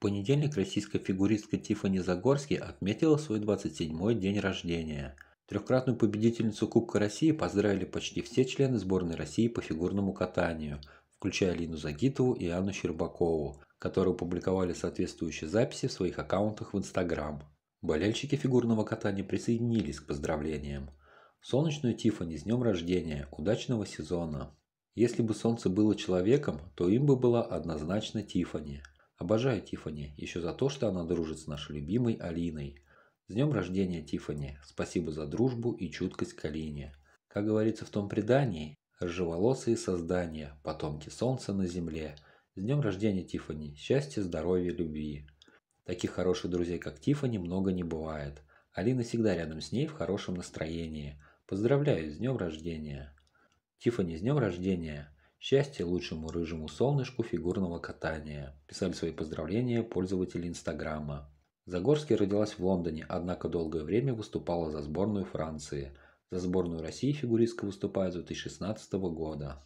понедельник российская фигуристка Тифани Загорский отметила свой 27-й день рождения. Трехкратную победительницу Кубка России поздравили почти все члены сборной России по фигурному катанию, включая Лину Загитову и Анну Щербакову, которые опубликовали соответствующие записи в своих аккаунтах в Инстаграм. Болельщики фигурного катания присоединились к поздравлениям. Солнечную Тифани с днем рождения, удачного сезона. Если бы солнце было человеком, то им бы была однозначно Тифани. Обожаю Тифани еще за то, что она дружит с нашей любимой Алиной. С днем рождения, Тифани! Спасибо за дружбу и чуткость к Алине. Как говорится в том предании, ржеволосые создания, потомки солнца на земле. С днем рождения, Тифани! Счастья, здоровья, любви! Таких хороших друзей, как Тифани, много не бывает. Алина всегда рядом с ней в хорошем настроении. Поздравляю с днем рождения! Тифани, с днем рождения! Счастье лучшему рыжему солнышку фигурного катания. Писали свои поздравления пользователи Инстаграма. Загорский родилась в Лондоне, однако долгое время выступала за сборную Франции. За сборную России фигуристка выступает с 2016 года.